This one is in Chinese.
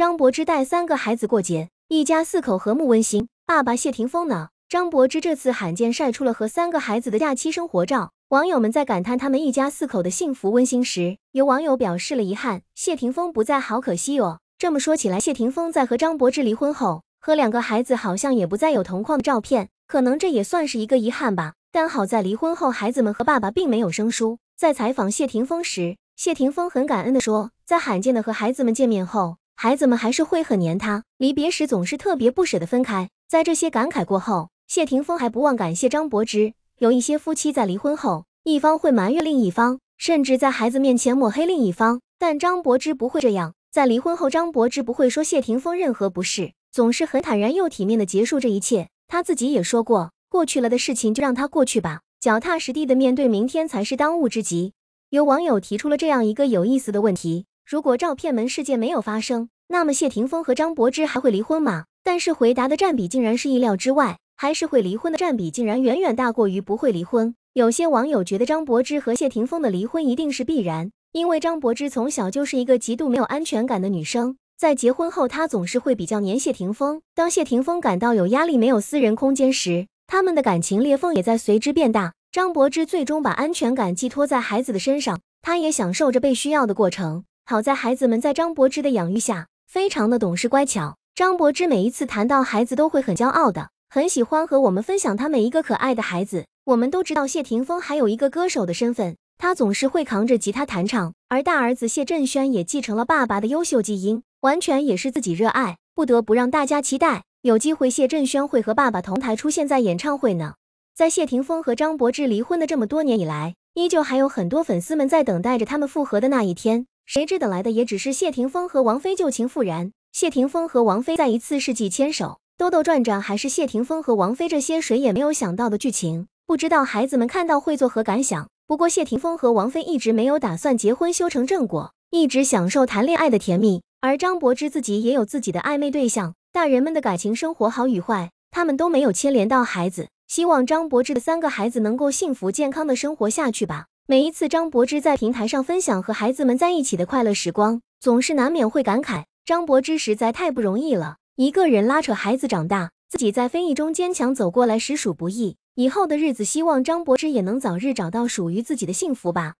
张柏芝带三个孩子过节，一家四口和睦温馨。爸爸谢霆锋呢？张柏芝这次罕见晒出了和三个孩子的假期生活照。网友们在感叹他们一家四口的幸福温馨时，有网友表示了遗憾：谢霆锋不在，好可惜哦。这么说起来，谢霆锋在和张柏芝离婚后，和两个孩子好像也不再有同框的照片，可能这也算是一个遗憾吧。但好在离婚后，孩子们和爸爸并没有生疏。在采访谢霆锋时，谢霆锋很感恩的说，在罕见的和孩子们见面后。孩子们还是会很黏他，离别时总是特别不舍得分开。在这些感慨过后，谢霆锋还不忘感谢张柏芝。有一些夫妻在离婚后，一方会埋怨另一方，甚至在孩子面前抹黑另一方。但张柏芝不会这样，在离婚后，张柏芝不会说谢霆锋任何不是，总是很坦然又体面的结束这一切。他自己也说过，过去了的事情就让它过去吧，脚踏实地的面对明天才是当务之急。有网友提出了这样一个有意思的问题。如果照片门事件没有发生，那么谢霆锋和张柏芝还会离婚吗？但是回答的占比竟然是意料之外，还是会离婚的占比竟然远远大过于不会离婚。有些网友觉得张柏芝和谢霆锋的离婚一定是必然，因为张柏芝从小就是一个极度没有安全感的女生，在结婚后她总是会比较黏谢霆锋。当谢霆锋感到有压力、没有私人空间时，他们的感情裂缝也在随之变大。张柏芝最终把安全感寄托在孩子的身上，她也享受着被需要的过程。好在孩子们在张柏芝的养育下，非常的懂事乖巧。张柏芝每一次谈到孩子都会很骄傲的，很喜欢和我们分享他每一个可爱的孩子。我们都知道谢霆锋还有一个歌手的身份，他总是会扛着吉他弹唱。而大儿子谢振轩也继承了爸爸的优秀基因，完全也是自己热爱，不得不让大家期待有机会谢振轩会和爸爸同台出现在演唱会呢。在谢霆锋和张柏芝离婚的这么多年以来，依旧还有很多粉丝们在等待着他们复合的那一天。谁知等来的也只是谢霆锋和王菲旧情复燃。谢霆锋和王菲在一次世纪牵手，兜兜转转，还是谢霆锋和王菲。这些谁也没有想到的剧情，不知道孩子们看到会作何感想。不过谢霆锋和王菲一直没有打算结婚修成正果，一直享受谈恋爱的甜蜜。而张柏芝自己也有自己的暧昧对象。大人们的感情生活好与坏，他们都没有牵连到孩子。希望张柏芝的三个孩子能够幸福健康的生活下去吧。每一次张柏芝在平台上分享和孩子们在一起的快乐时光，总是难免会感慨：张柏芝实在太不容易了，一个人拉扯孩子长大，自己在非议中坚强走过来，实属不易。以后的日子，希望张柏芝也能早日找到属于自己的幸福吧。